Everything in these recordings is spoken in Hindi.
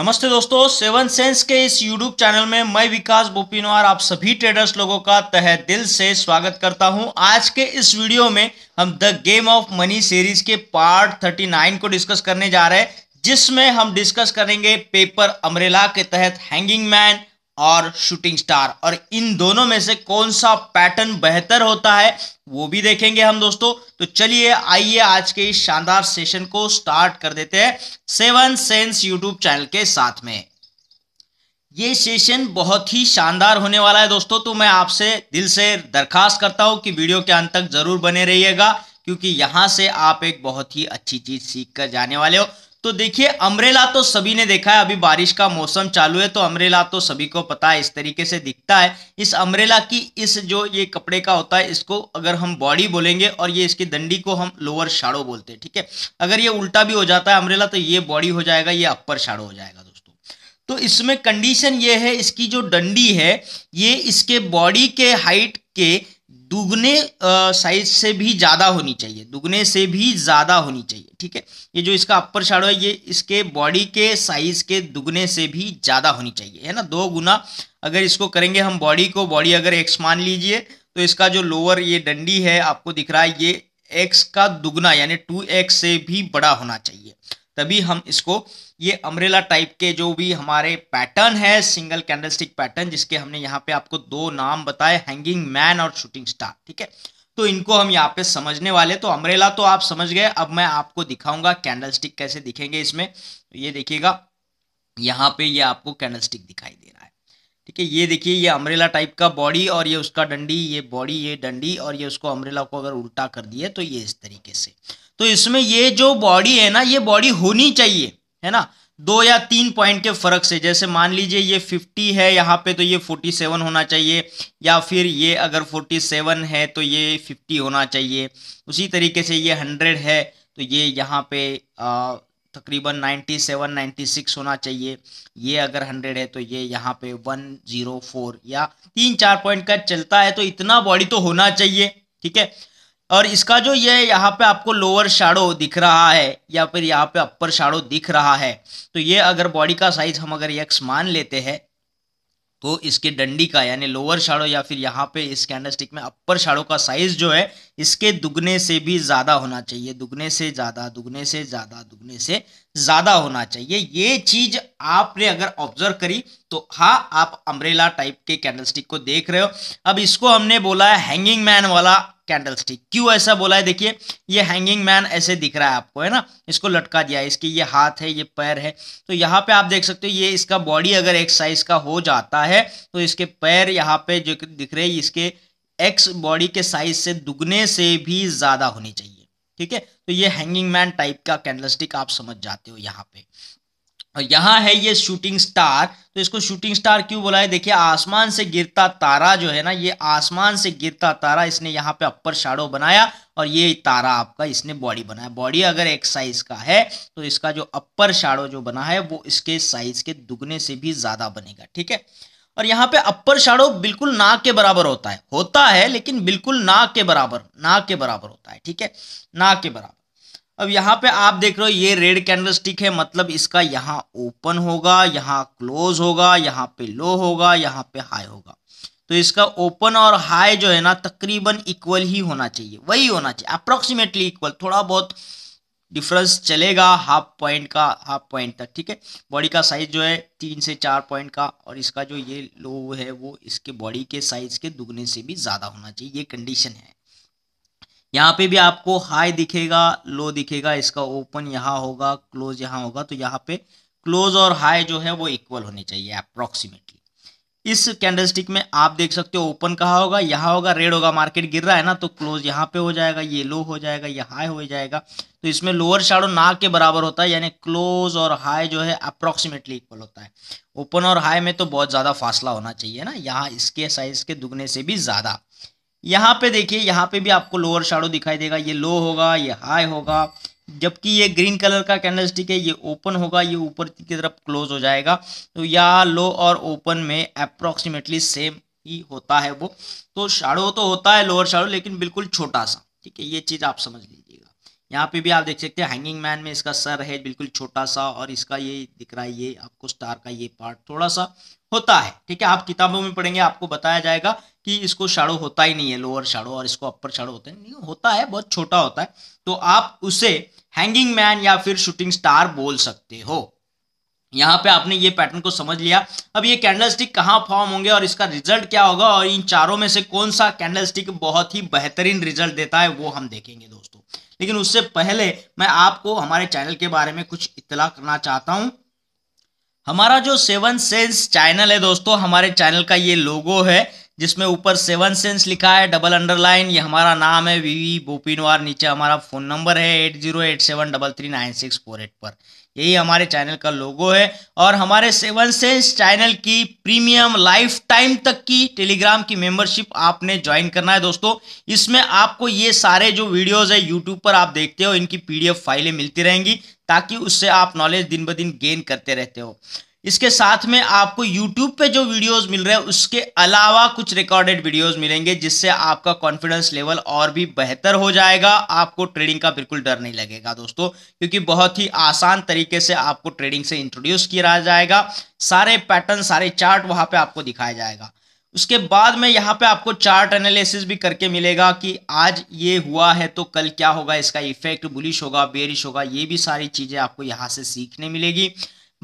नमस्ते दोस्तों सेवन सेंस के इस यूट्यूब चैनल में मैं विकास बोपिनवार आप सभी ट्रेडर्स लोगों का तह दिल से स्वागत करता हूं आज के इस वीडियो में हम the game of money series के पार्ट 39 को डिस्कस करने जा रहे हैं जिसमें हम डिस्कस करेंगे पेपर अमरेला के तहत हैंगिंग मैन और शूटिंग स्टार और इन दोनों में से कौन सा पैटर्न बेहतर होता है वो भी देखेंगे हम दोस्तों तो चलिए आइए आज के इस शानदार सेशन को स्टार्ट कर देते हैं सेवन सेंस यूट्यूब चैनल के साथ में ये सेशन बहुत ही शानदार होने वाला है दोस्तों तो मैं आपसे दिल से दरखास्त करता हूं कि वीडियो के अंत तक जरूर बने रहिएगा क्योंकि यहां से आप एक बहुत ही अच्छी चीज़ सीख कर जाने वाले हो तो देखिए अमरेला तो सभी ने देखा है अभी बारिश का मौसम चालू है तो अमरेला तो सभी को पता है इस तरीके से दिखता है इस अमरेला की इस जो ये कपड़े का होता है इसको अगर हम बॉडी बोलेंगे और ये इसकी दंडी को हम लोअर शाड़ो बोलते हैं ठीक है अगर ये उल्टा भी हो जाता है अमरेला तो ये बॉडी हो जाएगा ये अपर शाड़ो हो जाएगा दोस्तों तो इसमें कंडीशन ये है इसकी जो डंडी है ये इसके बॉडी के हाइट के दुगने साइज से भी ज़्यादा होनी चाहिए दुगने से भी ज़्यादा होनी चाहिए ठीक है ये जो इसका अपर शाडो है ये इसके बॉडी के साइज के दुगने से भी ज़्यादा होनी चाहिए है ना दो गुना अगर इसको करेंगे हम बॉडी को बॉडी अगर एक्स मान लीजिए तो इसका जो लोअर ये डंडी है आपको दिख रहा है ये एक्स का दुगना यानी टू एक्स से भी बड़ा होना चाहिए तभी हम इसको ये अम्ब्रेला टाइप के जो भी हमारे पैटर्न है सिंगल कैंडलस्टिक पैटर्न जिसके हमने यहाँ पे आपको दो नाम बताए हैंगिंग मैन और शूटिंग स्टार ठीक है तो इनको हम यहाँ पे समझने वाले तो अम्ब्रेला तो आप समझ गए अब मैं आपको दिखाऊंगा कैंडल कैसे दिखेंगे इसमें तो ये देखिएगा यहाँ पे ये आपको कैंडल दिखाई दे रहा है ठीक है ये देखिए ये अम्ब्रेला टाइप का बॉडी और ये उसका डंडी ये बॉडी ये डंडी और ये उसको अम्ब्रेला को अगर उल्टा कर दिए तो ये इस तरीके से तो इसमें ये जो बॉडी है ना ये बॉडी होनी चाहिए है ना दो या तीन पॉइंट के फर्क से जैसे मान लीजिए ये 50 है यहाँ पे तो ये 47 होना चाहिए या फिर ये अगर 47 है तो ये 50 होना चाहिए उसी तरीके से ये 100 है तो ये यहाँ पे नाइन्टी तकरीबन 97 96 होना चाहिए ये अगर 100 है तो ये यहाँ पे 104 या तीन चार पॉइंट का चलता है तो इतना बॉडी तो होना चाहिए ठीक है और इसका जो ये यहाँ पे आपको लोअर शाडो दिख रहा है या फिर यहाँ पे अपर शाडो दिख रहा है तो ये अगर बॉडी का साइज हम अगर यक्स मान लेते हैं तो इसके डंडी का यानी लोअर शाडो या फिर यहाँ पे इस कैंडल स्टिक में अपर शाडो का साइज जो है इसके दुगने से भी ज़्यादा होना चाहिए दुगने से ज़्यादा दुगने से ज़्यादा दुगने से ज़्यादा होना चाहिए ये चीज़ आपने अगर ऑब्जर्व करी तो हाँ आप अम्ब्रेला टाइप के कैंडल स्टिक को देख रहे हो अब इसको हमने बोला है हैंगिंग मैन वाला कैंडल स्टिक क्यों ऐसा बोला है देखिए ये हैंगिंग मैन ऐसे दिख रहा है आपको है ना इसको लटका दिया है इसकी ये हाथ है ये पैर है तो यहाँ पे आप देख सकते हो ये इसका बॉडी अगर एक साइज का हो जाता है तो इसके पैर यहाँ पे जो दिख रहे हैं इसके एक्स बॉडी के साइज से दुगने से भी ज़्यादा होनी चाहिए ठीक है तो ये हैंगिंग मैन टाइप का कैंडल स्टिक आप समझ जाते हो यहाँ पे और यहाँ है ये शूटिंग स्टार तो इसको शूटिंग स्टार क्यों बोला है देखिए आसमान से गिरता तारा जो है ना ये आसमान से गिरता तारा इसने यहाँ पे अपर शाडो बनाया और ये तारा आपका इसने बॉडी बनाया बॉडी अगर एक साइज का है तो इसका जो अपर शाडो जो बना है वो इसके साइज के दुगने से भी ज़्यादा बनेगा ठीक है और यहाँ पे अपर शाडो बिल्कुल नाक के बराबर होता है होता है लेकिन बिल्कुल नाक के बराबर नाक के बराबर होता है ठीक है नाक के बराबर अब यहाँ पे आप देख रहे हो ये रेड कैंडल स्टिक है मतलब इसका यहाँ ओपन होगा यहाँ क्लोज होगा यहाँ पे लो होगा यहाँ पे हाई होगा तो इसका ओपन और हाई जो है ना तकरीबन इक्वल ही होना चाहिए वही होना चाहिए अप्रोक्सीमेटली इक्वल थोड़ा बहुत डिफरेंस चलेगा हाफ पॉइंट का हाफ पॉइंट तक ठीक है बॉडी का साइज जो है तीन से चार पॉइंट का और इसका जो ये लो है वो इसके बॉडी के साइज के दुगने से भी ज़्यादा होना चाहिए ये कंडीशन है यहाँ पे भी आपको हाई दिखेगा लो दिखेगा इसका ओपन यहाँ होगा क्लोज यहाँ होगा तो यहाँ पे क्लोज और हाई जो है वो इक्वल होने चाहिए अप्रोक्सीमेटली इस कैंडलस्टिक में आप देख सकते हो ओपन कहाँ होगा यहाँ होगा रेड होगा मार्केट गिर रहा है ना तो क्लोज यहाँ पे हो जाएगा ये लो हो जाएगा ये हाई हो जाएगा तो इसमें लोअर शाडो ना के बराबर होता है यानी क्लोज और हाई जो है अप्रोक्सीमेटली इक्वल होता है ओपन और हाई में तो बहुत ज़्यादा फासला होना चाहिए ना यहाँ इसके साइज के दुगने से भी ज़्यादा यहाँ पे देखिए यहाँ पे भी आपको लोअर शाडो दिखाई देगा ये लो होगा ये हाई होगा जबकि ये ग्रीन कलर का कैंडल स्टिक है ये ओपन होगा ये ऊपर की तरफ क्लोज हो जाएगा तो या लो और ओपन में अप्रोक्सीमेटली सेम ही होता है वो तो शाडो तो होता है लोअर शाडो लेकिन बिल्कुल छोटा सा ठीक है ये चीज़ आप समझ लीजिएगा यहाँ पे भी आप देख सकते हैं हैंगिंग मैन में इसका सर है बिल्कुल छोटा सा और इसका ये दिख रहा है ये आपको स्टार का ये पार्ट थोड़ा सा होता है ठीक है आप किताबों में पढ़ेंगे आपको बताया जाएगा कि इसको शाड़ो होता ही नहीं है लोअर शाड़ो और इसको अपर शाड़ो होता है नहीं होता है बहुत छोटा होता है तो आप उसे हैंगिंग मैन या फिर शूटिंग स्टार बोल सकते हो यहाँ पे आपने ये पैटर्न को समझ लिया अब ये कैंडल स्टिक कहाँ फॉर्म होंगे और इसका रिजल्ट क्या होगा और इन चारों में से कौन सा कैंडल स्टिक बहुत ही बेहतरीन रिजल्ट देता है वो हम देखेंगे दोस्तों लेकिन उससे पहले मैं आपको हमारे चैनल के बारे में कुछ इतला करना चाहता हूँ हमारा जो सेवन सेंस चैनल है दोस्तों हमारे चैनल का ये लोगो है जिसमें ऊपर सेवन सेंस लिखा है डबल अंडरलाइन ये हमारा नाम है वी बोपिनवार नीचे हमारा फ़ोन नंबर है eight zero eight seven double three nine six four eight पर यही हमारे चैनल का लोगो है और हमारे सेवन सेंस चैनल की प्रीमियम लाइफ टाइम तक की टेलीग्राम की मेंबरशिप आपने ज्वाइन करना है दोस्तों इसमें आपको ये सारे जो वीडियोज है यूट्यूब पर आप देखते हो इनकी पी फाइलें मिलती रहेंगी ताकि उससे आप नॉलेज दिन ब दिन गेन करते रहते हो इसके साथ में आपको यूट्यूब पे जो वीडियोस मिल रहे हैं उसके अलावा कुछ रिकॉर्डेड वीडियोस मिलेंगे जिससे आपका कॉन्फिडेंस लेवल और भी बेहतर हो जाएगा आपको ट्रेडिंग का बिल्कुल डर नहीं लगेगा दोस्तों क्योंकि बहुत ही आसान तरीके से आपको ट्रेडिंग से इंट्रोड्यूस किया जाएगा सारे पैटर्न सारे चार्ट वहाँ पर आपको दिखाया जाएगा उसके बाद में यहाँ पे आपको चार्ट एनालिसिस भी करके मिलेगा कि आज ये हुआ है तो कल क्या होगा इसका इफेक्ट बुलिश होगा बेरिश होगा ये भी सारी चीज़ें आपको यहाँ से सीखने मिलेगी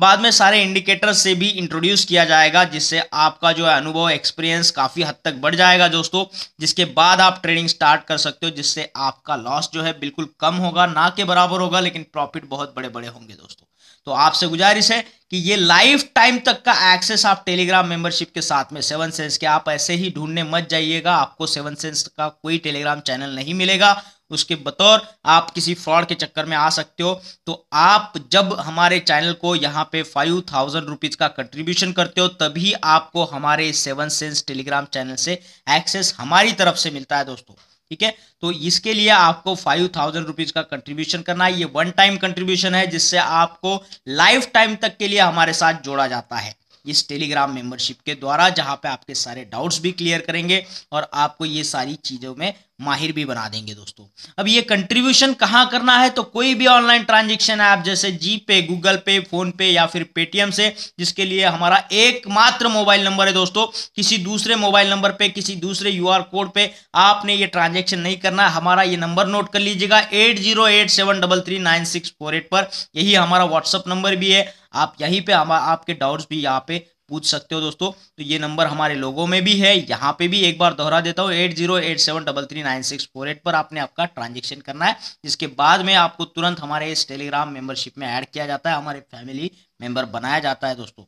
बाद में सारे इंडिकेटर से भी इंट्रोड्यूस किया जाएगा जिससे आपका जो है अनुभव एक्सपीरियंस काफ़ी हद तक बढ़ जाएगा दोस्तों जिसके बाद आप ट्रेडिंग स्टार्ट कर सकते हो जिससे आपका लॉस जो है बिल्कुल कम होगा ना के बराबर होगा लेकिन प्रॉफिट बहुत बड़े बड़े होंगे दोस्तों तो आपसे गुजारिश है कि ये लाइफ टाइम तक का एक्सेस आप टेलीग्राम मेंबरशिप के साथ में सेवन सेंस के आप ऐसे ही ढूंढने मत जाइएगा आपको सेवन सेंस का कोई टेलीग्राम चैनल नहीं मिलेगा उसके बतौर आप किसी फ्रॉड के चक्कर में आ सकते हो तो आप जब हमारे चैनल को यहाँ पे फाइव थाउजेंड रुपीज़ का कंट्रीब्यूशन करते हो तभी आपको हमारे सेवन सेंस टेलीग्राम चैनल से एक्सेस हमारी तरफ से मिलता है दोस्तों ठीक है तो इसके लिए आपको फाइव थाउजेंड रुपीज का कंट्रीब्यूशन करना है ये वन टाइम कंट्रीब्यूशन है जिससे आपको लाइफ टाइम तक के लिए हमारे साथ जोड़ा जाता है इस टेलीग्राम मेंबरशिप के द्वारा जहां पे आपके सारे डाउट्स भी क्लियर करेंगे और आपको ये सारी चीज़ों में माहिर भी बना देंगे दोस्तों अब ये कंट्रीब्यूशन कहाँ करना है तो कोई भी ऑनलाइन ट्रांजेक्शन ऐप जैसे जी पे गूगल पे फोन पे या फिर पेटीएम से जिसके लिए हमारा एकमात्र मोबाइल नंबर है दोस्तों किसी दूसरे मोबाइल नंबर पे किसी दूसरे यू कोड पे आपने ये ट्रांजेक्शन नहीं करना हमारा ये नंबर नोट कर लीजिएगा eight zero eight seven double three nine six four eight पर यही हमारा व्हाट्सअप नंबर भी है आप यहीं पर आपके डाउट्स भी यहाँ पे पूछ सकते हो दोस्तों तो ये नंबर हमारे लोगों में भी है यहाँ पे भी एक बार दोहरा देता हूँ eight zero eight seven double three nine six four eight पर आपने आपका ट्रांजेक्शन करना है जिसके बाद में आपको तुरंत हमारे इस टेलीग्राम मेंबरशिप में ऐड किया जाता है हमारे फैमिली मेंबर बनाया जाता है दोस्तों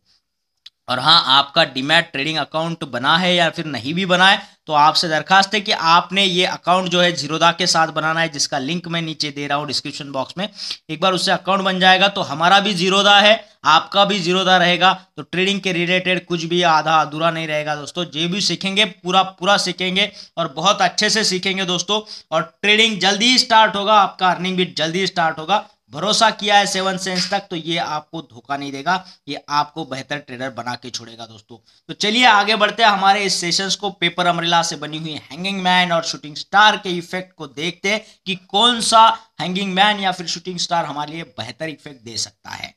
और हाँ आपका डीमैट ट्रेडिंग अकाउंट बना है या फिर नहीं भी बना है तो आपसे दरखास्त है कि आपने ये अकाउंट जो है जीरोदा के साथ बनाना है जिसका लिंक मैं नीचे दे रहा हूँ डिस्क्रिप्शन बॉक्स में एक बार उससे अकाउंट बन जाएगा तो हमारा भी जीरोदा है आपका भी जीरोदा रहेगा तो ट्रेडिंग के रिलेटेड कुछ भी आधा अधूरा नहीं रहेगा दोस्तों जो भी सीखेंगे पूरा पूरा सीखेंगे और बहुत अच्छे से सीखेंगे दोस्तों और ट्रेडिंग जल्दी स्टार्ट होगा आपका अर्निंग भी जल्दी स्टार्ट होगा भरोसा किया है सेवन सेंस तक तो ये आपको धोखा नहीं देगा ये आपको बेहतर ट्रेडर बना के छोड़ेगा दोस्तों तो चलिए आगे बढ़ते हैं हमारे इस सेशंस को पेपर अमरीला से बनी हुई हैंगिंग मैन और शूटिंग स्टार के इफेक्ट को देखते हैं कि कौन सा हैंगिंग मैन या फिर शूटिंग स्टार हमारे लिए बेहतर इफेक्ट दे सकता है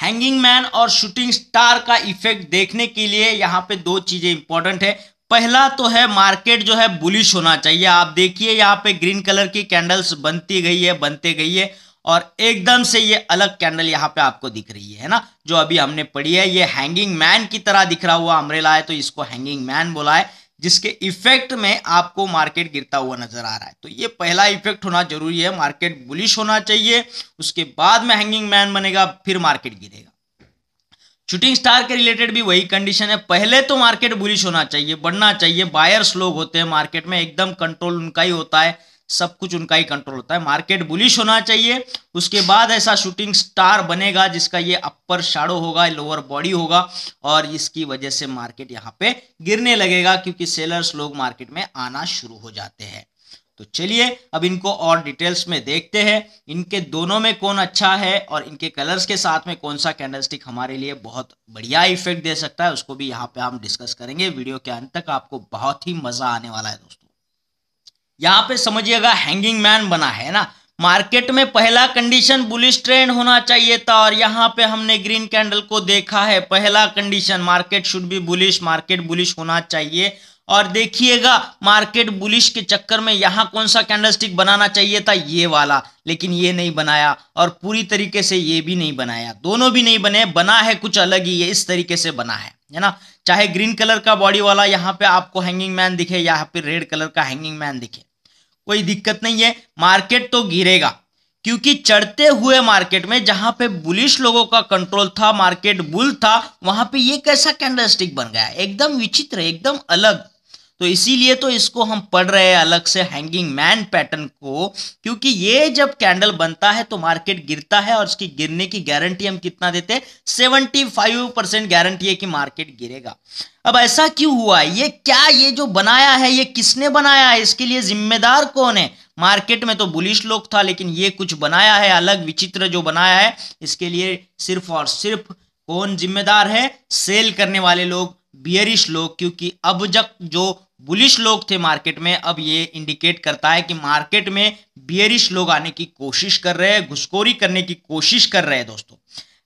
हैंगिंग मैन और शूटिंग स्टार का इफेक्ट देखने के लिए यहाँ पे दो चीजें इंपॉर्टेंट है पहला तो है मार्केट जो है बुलिश होना चाहिए आप देखिए यहाँ पे ग्रीन कलर की कैंडल्स बनती गई है बनते गई है और एकदम से ये अलग कैंडल यहाँ पे आपको दिख रही है ना जो अभी हमने पढ़ी है ये हैंगिंग मैन की तरह दिख रहा हुआ अमरेला है तो इसको हैंगिंग मैन बोला है जिसके इफेक्ट में आपको मार्केट गिरता हुआ नजर आ रहा है तो ये पहला इफेक्ट होना जरूरी है मार्केट बुलिश होना चाहिए उसके बाद में हैंगिंग मैन बनेगा फिर मार्केट गिरेगा शूटिंग स्टार के रिलेटेड भी वही कंडीशन है पहले तो मार्केट बुलिश होना चाहिए बढ़ना चाहिए बायर्स लोग होते हैं मार्केट में एकदम कंट्रोल उनका ही होता है सब कुछ उनका ही कंट्रोल होता है मार्केट बुलिश होना चाहिए उसके बाद ऐसा शूटिंग स्टार बनेगा जिसका ये अपर शाड़ो होगा लोअर बॉडी होगा और इसकी वजह से मार्केट यहाँ पे गिरने लगेगा क्योंकि सेलर्स लोग मार्केट में आना शुरू हो जाते हैं तो चलिए अब इनको और डिटेल्स में देखते हैं इनके दोनों में कौन अच्छा है और इनके कलर्स के साथ में कौन सा कैंडल स्टिक हमारे लिए बहुत बढ़िया इफेक्ट दे सकता है उसको भी यहाँ पे हम डिस्कस करेंगे वीडियो के अंत तक आपको बहुत ही मजा आने वाला है दोस्तों यहाँ पे समझिएगा हैंगिंग मैन बना है ना मार्केट में पहला कंडीशन बुलिश ट्रेंड होना चाहिए था और यहाँ पे हमने ग्रीन कैंडल को देखा है पहला condition market should be bullish market bullish होना चाहिए और देखिएगा मार्केट बुलिश के चक्कर में यहाँ कौन सा कैंडलस्टिक बनाना चाहिए था ये वाला लेकिन ये नहीं बनाया और पूरी तरीके से ये भी नहीं बनाया दोनों भी नहीं बने बना है कुछ अलग ही ये इस तरीके से बना है है ना चाहे ग्रीन कलर का बॉडी वाला यहाँ पे आपको हैंगिंग मैन दिखे या फिर रेड कलर का हैंगिंग मैन दिखे कोई दिक्कत नहीं है मार्केट तो गिरेगा क्योंकि चढ़ते हुए मार्केट में जहां पे बुलिश लोगों का कंट्रोल था मार्केट बुल था वहां पे ये कैसा कैंडलस्टिक बन गया एकदम विचित्र एकदम अलग तो इसीलिए तो इसको हम पढ़ रहे हैं अलग से हैंगिंग मैन पैटर्न को क्योंकि ये जब कैंडल बनता है तो मार्केट गिरता है और इसकी गिरने की गारंटी हम कितना देते हैं सेवेंटी फाइव परसेंट गारंटी है कि मार्केट गिरेगा अब ऐसा क्यों हुआ ये क्या ये जो बनाया है ये किसने बनाया है इसके लिए जिम्मेदार कौन है मार्केट में तो बुलिश लोग था लेकिन ये कुछ बनाया है अलग विचित्र जो बनाया है इसके लिए सिर्फ और सिर्फ कौन जिम्मेदार है सेल करने वाले लोग बियरिश लोग क्योंकि अब जब जो बुलिश लोग थे मार्केट में अब ये इंडिकेट करता है कि मार्केट में बियरिश लोग आने की कोशिश कर रहे हैं घुसखोरी करने की कोशिश कर रहे हैं दोस्तों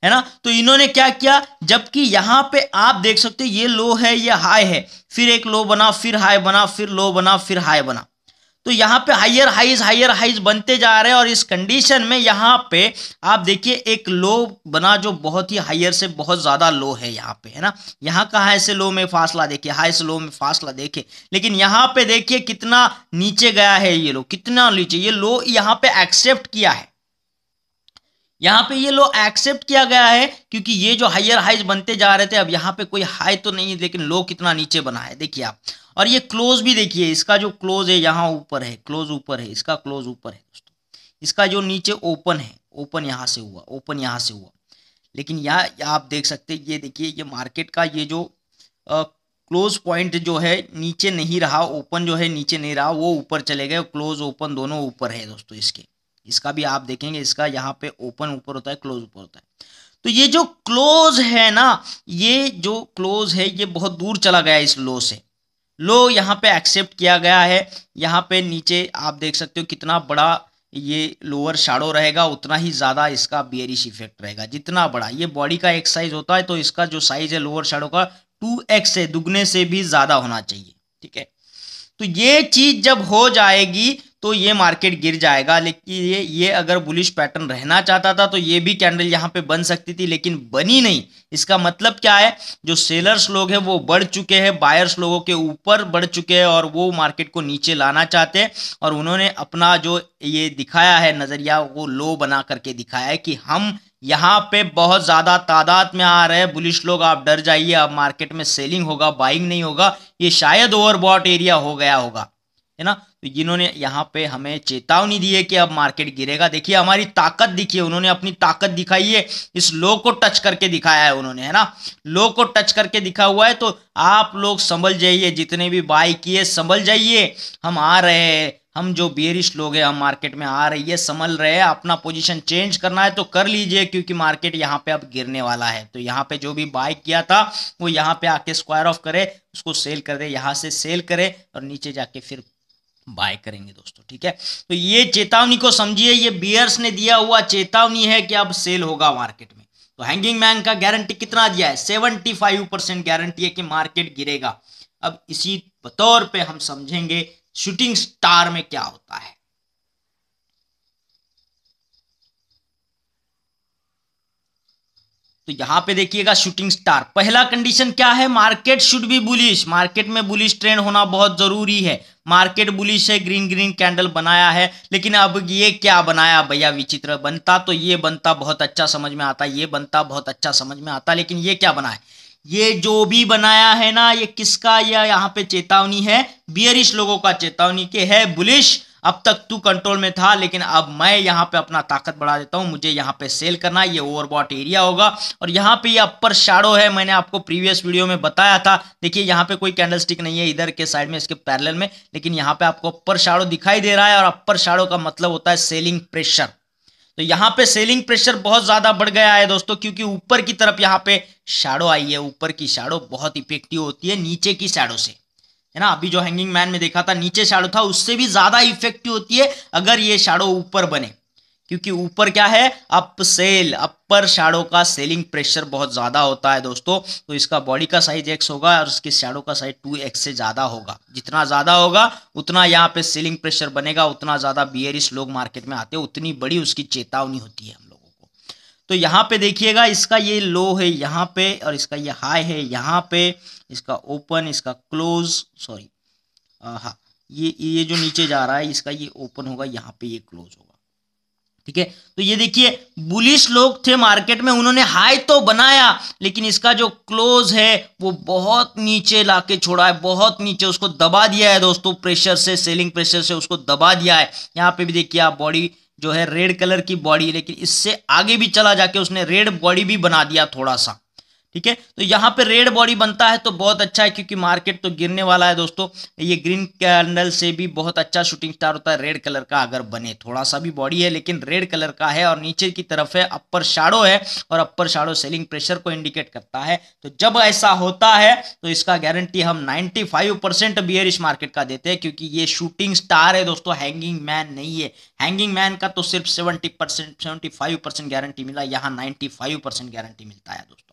है ना तो इन्होंने क्या किया जबकि यहां पे आप देख सकते हैं ये लो है ये हाई है फिर एक लो बना फिर हाई बना फिर लो बना फिर हाई बना तो यहाँ पे हायर हाइज हायर हाइज बनते जा रहे हैं और इस कंडीशन में यहाँ पे आप देखिए एक लो बना जो बहुत ही हायर से बहुत ज़्यादा लो है यहाँ पे है ना यहाँ का हाई से लो में फासला देखिए हाई से लो में फासला देखिए लेकिन यहाँ पे देखिए कितना नीचे गया है ये लो कितना नीचे ये लो यहाँ पे एक्सेप्ट किया है यहाँ पे ये लो एक्सेप्ट किया गया है क्योंकि ये जो हायर हाइज बनते जा रहे थे अब यहाँ पे कोई हाई तो नहीं है लेकिन लो कितना नीचे बना है देखिए आप और ये क्लोज भी देखिए इसका जो क्लोज है यहाँ ऊपर है क्लोज ऊपर है इसका क्लोज ऊपर है दोस्तों इसका जो नीचे ओपन है ओपन यहाँ से हुआ ओपन यहाँ से हुआ लेकिन यहाँ आप देख सकते हैं ये देखिए ये मार्केट का ये जो क्लोज पॉइंट जो है नीचे नहीं रहा ओपन जो है नीचे नहीं रहा वो ऊपर चले गए क्लोज ओपन दोनों ऊपर है दोस्तों इसके इसका भी आप देखेंगे इसका यहाँ पे ओपन ऊपर होता है क्लोज ऊपर होता है तो ये जो क्लोज है ना ये जो क्लोज है ये बहुत दूर चला गया इस लो से लो यहाँ पे एक्सेप्ट किया गया है यहाँ पे नीचे आप देख सकते हो कितना बड़ा ये लोअर शाडो रहेगा उतना ही ज़्यादा इसका बियरिश इफेक्ट रहेगा जितना बड़ा ये बॉडी का एक साइज होता है तो इसका जो साइज है लोअर शाडो का टू एक्स से दुगने से भी ज़्यादा होना चाहिए ठीक है तो ये चीज़ जब हो जाएगी तो ये मार्केट गिर जाएगा लेकिन ये ये अगर बुलिश पैटर्न रहना चाहता था तो ये भी कैंडल यहाँ पे बन सकती थी लेकिन बनी नहीं इसका मतलब क्या है जो सेलर्स लोग हैं वो बढ़ चुके हैं बायर्स लोगों के ऊपर बढ़ चुके हैं और वो मार्केट को नीचे लाना चाहते हैं और उन्होंने अपना जो ये दिखाया है नज़रिया वो लो बना करके दिखाया है कि हम यहाँ पे बहुत ज़्यादा तादाद में आ रहे हैं बुलिश लोग आप डर जाइए अब मार्केट में सेलिंग होगा बाइंग नहीं होगा ये शायद ओवरबॉट एरिया हो गया होगा है ना तो जिन्होंने यहाँ पे हमें चेतावनी दी है कि अब मार्केट गिरेगा देखिए हमारी ताकत दिखी है उन्होंने अपनी ताकत दिखाई है इस लो को टच करके दिखाया है उन्होंने है ना लो को टच करके दिखा हुआ है तो आप लोग संभल जाइए जितने भी बाय किए संभल जाइए हम आ रहे हैं हम जो बेरिश लोग हैं हम मार्केट में आ रही है संभल रहे हैं अपना पोजीशन चेंज करना है तो कर लीजिए क्योंकि मार्केट यहाँ पे अब गिरने वाला है तो यहाँ पे जो भी बाय किया था वो यहाँ पे आके स्क्वायर ऑफ करे उसको सेल कर दे यहाँ से सेल करे और नीचे जाके फिर बाय करेंगे दोस्तों ठीक है तो ये चेतावनी को समझिए ये बियर्स ने दिया हुआ चेतावनी है कि अब सेल होगा मार्केट में तो हैंगिंग मैन का गारंटी कितना दिया है सेवेंटी फाइव परसेंट गारंटी है कि मार्केट गिरेगा अब इसी बतौर पे हम समझेंगे शूटिंग स्टार में क्या होता है तो यहां पे देखिएगा शूटिंग स्टार पहला कंडीशन क्या है market should be bullish market में बुलिश ट्रेंड होना बहुत जरूरी है मार्केट बुलिश है ग्रीन ग्रीन कैंडल बनाया है लेकिन अब ये क्या बनाया भैया विचित्र बनता तो ये बनता बहुत अच्छा समझ में आता ये बनता बहुत अच्छा समझ में आता लेकिन ये क्या बना है ये जो भी बनाया है ना ये किसका यह यहाँ पे चेतावनी है बियरिश लोगों का चेतावनी के है बुलिश अब तक तू कंट्रोल में था लेकिन अब मैं यहाँ पे अपना ताकत बढ़ा देता हूँ मुझे यहाँ पे सेल करना ये ओवरबॉट एरिया होगा और यहाँ पे ये अपर शाडो है मैंने आपको प्रीवियस वीडियो में बताया था देखिए यहाँ पे कोई कैंडल स्टिक नहीं है इधर के साइड में इसके पैरल में लेकिन यहाँ पे आपको अपर शाडो दिखाई दे रहा है और अपर शाडो का मतलब होता है सेलिंग प्रेशर तो यहाँ पे सेलिंग प्रेशर बहुत ज्यादा बढ़ गया है दोस्तों क्योंकि ऊपर की तरफ यहाँ पे शाडो आई है ऊपर की शाडो बहुत इफेक्टिव होती है नीचे की शाडो से है ना अभी जो हैंगिंग मैन में देखा था नीचे शाडो था उससे भी ज्यादा इफेक्टिव होती है अगर ये शाडो ऊपर बने क्योंकि ऊपर क्या है अप सेल अपर शाडो का सेलिंग प्रेशर बहुत ज़्यादा होता है दोस्तों तो इसका बॉडी का साइज एक्स होगा और इसके शाडो का साइज टू एक्स से ज़्यादा होगा जितना ज़्यादा होगा उतना यहाँ पे सेलिंग प्रेशर बनेगा उतना ज़्यादा बियरिस लोग मार्केट में आते हैं उतनी बड़ी उसकी चेतावनी होती है तो यहाँ पे देखिएगा इसका ये लो है यहाँ पे और इसका ये हाई है यहाँ पे इसका ओपन इसका क्लोज सॉरी हाँ, ये ये जो नीचे जा रहा है इसका ये ओपन होगा यहाँ पे ये क्लोज होगा ठीक है तो ये देखिए बुलिश लोग थे मार्केट में उन्होंने हाई तो बनाया लेकिन इसका जो क्लोज है वो बहुत नीचे लाके छोड़ा है बहुत नीचे उसको दबा दिया है दोस्तों प्रेशर से सेलिंग प्रेशर से उसको दबा दिया है यहाँ पे भी देखिए आप बॉडी जो है रेड कलर की बॉडी लेकिन इससे आगे भी चला जाके उसने रेड बॉडी भी बना दिया थोड़ा सा ठीक है तो यहाँ पे रेड बॉडी बनता है तो बहुत अच्छा है क्योंकि मार्केट तो गिरने वाला है दोस्तों ये ग्रीन कैंडल से भी बहुत अच्छा शूटिंग स्टार होता है रेड कलर का अगर बने थोड़ा सा भी बॉडी है लेकिन रेड कलर का है और नीचे की तरफ है अपर शाडो है और अपर शाडो सेलिंग प्रेशर को इंडिकेट करता है तो जब ऐसा होता है तो इसका गारंटी हम नाइनटी फाइव परसेंट बियर इस मार्केट का देते हैं क्योंकि ये शूटिंग स्टार है दोस्तों हैंगिंग मैन नहीं है हैंगिंग मैन का तो सिर्फ seventy percent seventy five percent guarantee मिला यहाँ नाइनटी फाइव परसेंट गारंटी मिलता है दोस्तों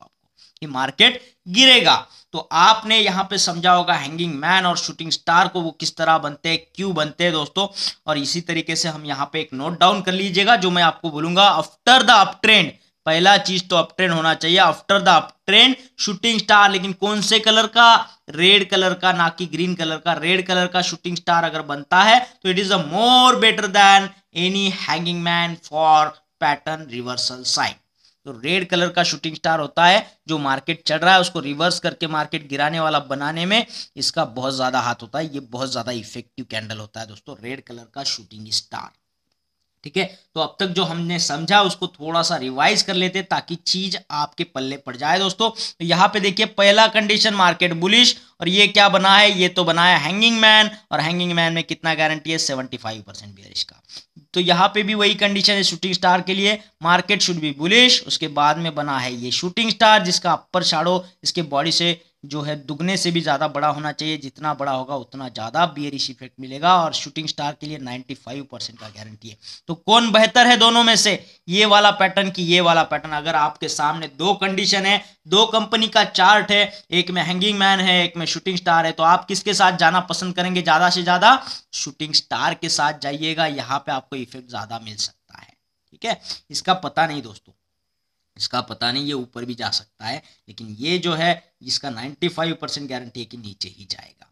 कि मार्केट गिरेगा तो आपने यहां पे समझा होगा हैंगिंग मैन और शूटिंग स्टार को वो किस तरह बनते हैं क्यों बनते हैं दोस्तों और इसी तरीके से हम यहां पे एक नोट डाउन कर लीजिएगा जो मैं आपको बोलूंगा आफ्टर द अप ट्रेंड पहला चीज तो अप ट्रेंड होना चाहिए after the up trend shooting star लेकिन कौन से कलर का रेड कलर का ना कि ग्रीन कलर का रेड कलर का शूटिंग स्टार अगर बनता है तो it is a more better than any hanging man for pattern reversal sign तो रेड कलर का शूटिंग स्टार होता है जो मार्केट चढ़ रहा है उसको रिवर्स करके मार्केट गिराने वाला बनाने में इसका बहुत ज़्यादा हाथ होता है ये बहुत ज़्यादा इफेक्टिव कैंडल होता है दोस्तों रेड कलर का शूटिंग स्टार ठीक है तो अब तक जो हमने समझा उसको थोड़ा सा रिवाइज कर लेते ताकि चीज आपके पल्ले पड़ जाए दोस्तों तो यहां पर पे देखिए पहला कंडीशन मार्केट बुलिश और ये क्या बना है ये तो बना है हैंगिंग मैन और हैंगिंग मैन में कितना गारंटी है सेवेंटी फाइव परसेंट बियर इसका तो यहाँ पे भी वही कंडीशन है शूटिंग स्टार के लिए मार्केट शुड बी बुलिश उसके बाद में बना है ये शूटिंग स्टार जिसका अपर शाडो इसके बॉडी से जो है दुगने से भी ज़्यादा बड़ा होना चाहिए जितना बड़ा होगा उतना ज़्यादा बियरिश इफेक्ट मिलेगा और शूटिंग स्टार के लिए 95 परसेंट का गारंटी है तो कौन बेहतर है दोनों में से ये वाला पैटर्न की ये वाला पैटर्न अगर आपके सामने दो कंडीशन है दो कंपनी का चार्ट है एक में हैंगिंग मैन है एक में शूटिंग स्टार है तो आप किसके साथ जाना पसंद करेंगे ज़्यादा से ज़्यादा शूटिंग स्टार के साथ जाइएगा यहाँ पर आपको इफेक्ट ज़्यादा मिल सकता है ठीक है इसका पता नहीं दोस्तों इसका पता नहीं ये ऊपर भी जा सकता है लेकिन ये जो है इसका 95 परसेंट गारंटी है कि नीचे ही जाएगा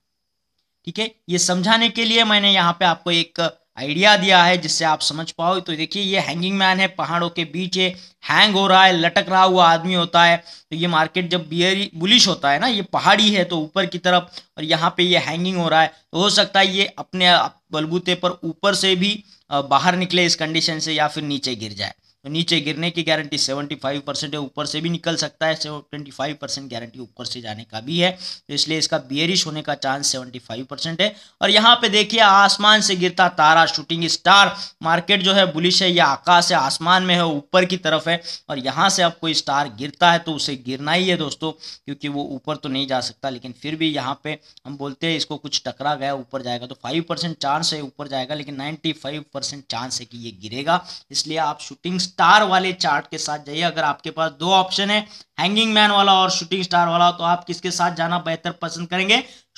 ठीक है ये समझाने के लिए मैंने यहाँ पे आपको एक आइडिया दिया है जिससे आप समझ पाओ तो देखिए ये हैंगिंग मैन है पहाड़ों के बीच ये हैंग हो रहा है लटक रहा हुआ आदमी होता है तो ये मार्केट जब बियरी बुलिश होता है ना ये पहाड़ी है तो ऊपर की तरफ और यहाँ पे ये हैंगिंग हो रहा है तो हो सकता है ये अपने बलबूते पर ऊपर से भी बाहर निकले इस कंडीशन से या फिर नीचे गिर जाए तो नीचे गिरने की गारंटी 75 परसेंट है ऊपर से भी निकल सकता है ट्वेंटी फाइव परसेंट गारंटी ऊपर से जाने का भी है तो इसलिए इसका बियरिश होने का चांस 75 परसेंट है और यहाँ पे देखिए आसमान से गिरता तारा शूटिंग स्टार मार्केट जो है बुलिश है या आकाश है आसमान में है ऊपर की तरफ है और यहाँ से अब कोई स्टार गिरता है तो उसे गिरना ही है दोस्तों क्योंकि वो ऊपर तो नहीं जा सकता लेकिन फिर भी यहाँ पे हम बोलते हैं इसको कुछ टकरा गया ऊपर जाएगा तो फाइव चांस है ऊपर जाएगा लेकिन नाइन्टी चांस है कि ये गिरेगा इसलिए आप शूटिंग स्टार वाले चार्ट के साथ जाइए अगर आपके पास दो ऑप्शन है हैंगिंग मैन वाला और शूटिंग स्टार वाला तो आप किसके साथ जाना बेहतर पसंद करेंगे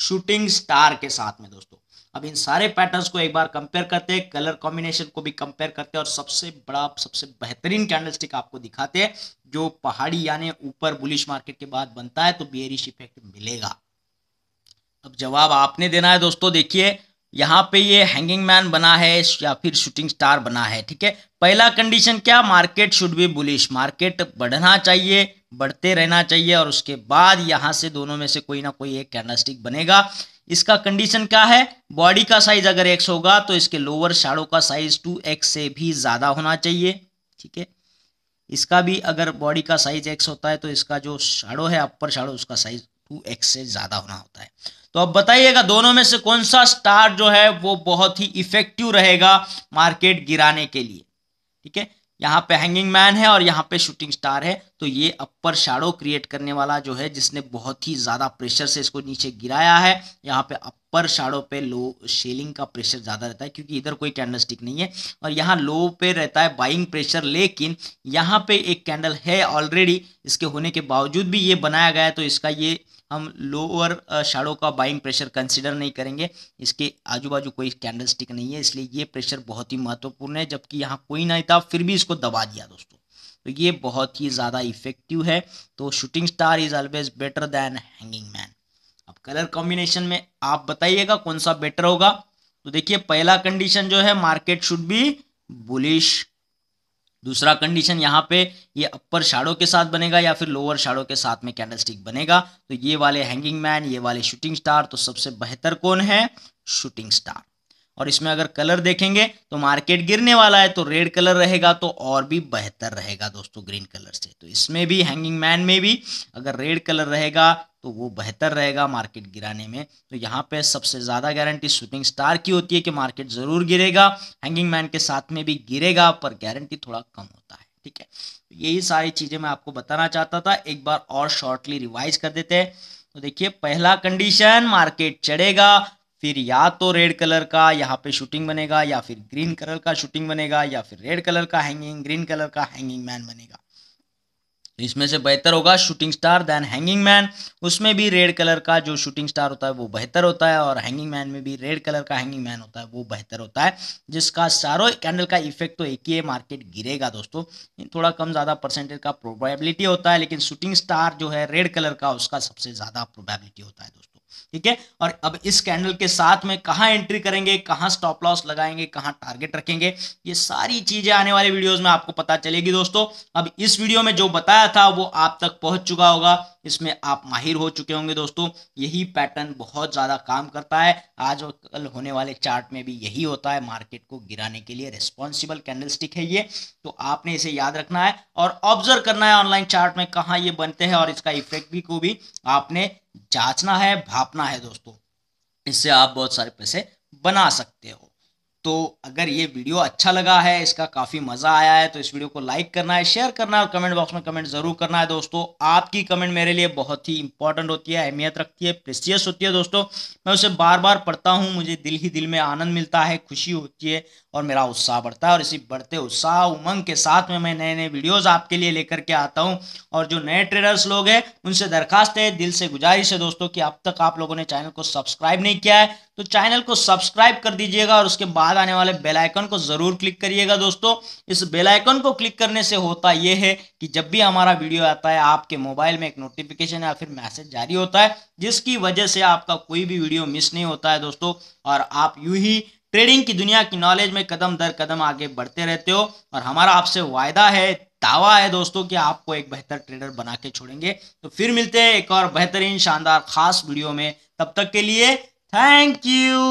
शूटिंग स्टार के साथ में दोस्तों अब इन सारे पैटर्न्स को एक बार कंपेयर करते हैं कलर कॉम्बिनेशन को भी कंपेयर करते हैं और सबसे बड़ा सबसे बेहतरीन कैंडलस्टिक आपको दिखाते हैं जो पहाड़ी यानी ऊपर बुलिश मार्केट के बाद बनता है तो बियरिश इफेक्ट मिलेगा अब जवाब आपने देना है दोस्तों देखिए यहाँ पे ये हैंगिंग मैन बना है या फिर शूटिंग स्टार बना है ठीक है पहला कंडीशन क्या market should be bullish market बढ़ना चाहिए बढ़ते रहना चाहिए और उसके बाद यहाँ से दोनों में से कोई ना कोई एक कैंडलस्टिक बनेगा इसका कंडीशन क्या है बॉडी का साइज अगर एक्स होगा तो इसके लोअर शाड़ो का साइज टू एक्स से भी ज़्यादा होना चाहिए ठीक है इसका भी अगर बॉडी का साइज एक्स होता है तो इसका जो शाड़ो है अपर शाड़ो उसका साइज टू एक्स से ज़्यादा होना होता है तो अब बताइएगा दोनों में से कौन सा स्टार जो है वो बहुत ही इफेक्टिव रहेगा मार्केट गिराने के लिए ठीक है यहाँ पे हैंगिंग मैन है और यहाँ पे शूटिंग स्टार है तो ये अपर शाडो क्रिएट करने वाला जो है जिसने बहुत ही ज़्यादा प्रेशर से इसको नीचे गिराया है यहाँ पे अपर शाडो पे लो शेलिंग का प्रेशर ज़्यादा रहता है क्योंकि इधर कोई कैंडल स्टिक नहीं है और यहाँ लो पे रहता है बाइंग प्रेशर लेकिन यहाँ पे एक कैंडल है ऑलरेडी इसके होने के बावजूद भी ये बनाया गया है तो इसका ये हम लोअर शाड़ो uh, का बाइंग प्रेशर कंसिडर नहीं करेंगे इसके आजू बाजू कोई कैंडल स्टिक नहीं है इसलिए ये प्रेशर बहुत ही महत्वपूर्ण है जबकि यहाँ कोई नहीं था फिर भी इसको दबा दिया दोस्तों तो ये बहुत ही ज़्यादा इफेक्टिव है तो shooting star is always better than hanging man अब कलर कॉम्बिनेशन में आप बताइएगा कौन सा बेटर होगा तो देखिए पहला कंडीशन जो है मार्केट शुड बी बुलिश दूसरा कंडीशन यहाँ पे ये अपर शाडो के साथ बनेगा या फिर लोअर शाडो के साथ में कैंडल स्टिक बनेगा तो ये वाले हैंगिंग मैन ये वाले शूटिंग स्टार तो सबसे बेहतर कौन है शूटिंग स्टार और इसमें अगर कलर देखेंगे तो मार्केट गिरने वाला है तो रेड कलर रहेगा तो और भी बेहतर रहेगा दोस्तों ग्रीन कलर से तो इसमें भी हैंगिंग मैन में भी अगर रेड कलर रहेगा तो वो बेहतर रहेगा मार्केट गिराने में तो यहाँ पे सबसे ज़्यादा गारंटी शूटिंग स्टार की होती है कि मार्केट ज़रूर गिरेगा हैंगिंग मैन के साथ में भी गिरेगा पर गारंटी थोड़ा कम होता है ठीक है तो यही सारी चीज़ें मैं आपको बताना चाहता था एक बार और शॉर्टली रिवाइज कर देते हैं तो देखिए पहला कंडीशन मार्केट चढ़ेगा फिर या तो रेड कलर का यहाँ पे शूटिंग बनेगा या फिर ग्रीन कलर का शूटिंग बनेगा या फिर रेड कलर का हैंगिंग ग्रीन कलर का हैंगिंग मैन बनेगा इसमें से बेहतर होगा shooting star than hanging man उसमें भी रेड कलर का जो शूटिंग स्टार होता है वो बेहतर होता है और हैंगिंग मैन में भी रेड कलर का हैंगिंग मैन होता है वो बेहतर होता है जिसका चारों कैंडल का इफेक्ट तो एक ही है मार्केट गिरेगा दोस्तों थोड़ा कम ज़्यादा परसेंटेज का प्रोबेबिलिटी होता है लेकिन शूटिंग स्टार जो है रेड कलर का उसका सबसे ज़्यादा प्रोबेबिलिटी होता है दोस्तों ठीक है और अब इस कैंडल के साथ में कहा एंट्री करेंगे कहां स्टॉप लॉस लगाएंगे कहा टारगेट रखेंगे ये सारी चीजें आने वाले वीडियोस में आपको पता चलेगी दोस्तों अब इस वीडियो में जो बताया था वो आप तक पहुंच चुका होगा इसमें आप माहिर हो चुके होंगे दोस्तों यही पैटर्न बहुत ज़्यादा काम करता है आज और कल होने वाले चार्ट में भी यही होता है मार्केट को गिराने के लिए रिस्पॉन्सिबल कैंडलस्टिक है ये तो आपने इसे याद रखना है और ऑब्जर्व करना है ऑनलाइन चार्ट में कहाँ ये बनते हैं और इसका इफेक्ट भी को भी आपने जांचना है भापना है दोस्तों इससे आप बहुत सारे पैसे बना सकते हो तो अगर ये वीडियो अच्छा लगा है इसका काफ़ी मज़ा आया है तो इस वीडियो को लाइक करना है शेयर करना है और कमेंट बॉक्स में कमेंट ज़रूर करना है दोस्तों आपकी कमेंट मेरे लिए बहुत ही इंपॉर्टेंट होती है अहमियत रखती है प्रेसियस होती है दोस्तों मैं उसे बार बार पढ़ता हूँ मुझे दिल ही दिल में आनंद मिलता है खुशी होती है और मेरा उत्साह बढ़ता है और इसी बढ़ते उत्साह उमंग के साथ में मैं नए नए वीडियोज़ आपके लिए लेकर के आता हूँ और जो नए ट्रेडर्स लोग हैं उनसे दरखास्त है दिल से गुजारिश है दोस्तों कि अब तक आप लोगों ने चैनल को सब्सक्राइब नहीं किया है तो चैनल को सब्सक्राइब कर दीजिएगा और उसके बाद बाद आने वाले बेल आइकन को ज़रूर क्लिक करिएगा दोस्तों इस बेल आइकन को क्लिक करने से होता यह है कि जब भी हमारा वीडियो आता है आपके मोबाइल में एक नोटिफिकेशन या फिर मैसेज जारी होता है जिसकी वजह से आपका कोई भी वीडियो मिस नहीं होता है दोस्तों और आप यू ही ट्रेडिंग की दुनिया की नॉलेज में कदम दर कदम आगे बढ़ते रहते हो और हमारा आपसे वायदा है दावा है दोस्तों कि आपको एक बेहतर ट्रेडर बना के छोड़ेंगे तो फिर मिलते हैं एक और बेहतरीन शानदार खास वीडियो में तब तक के लिए थैंक यू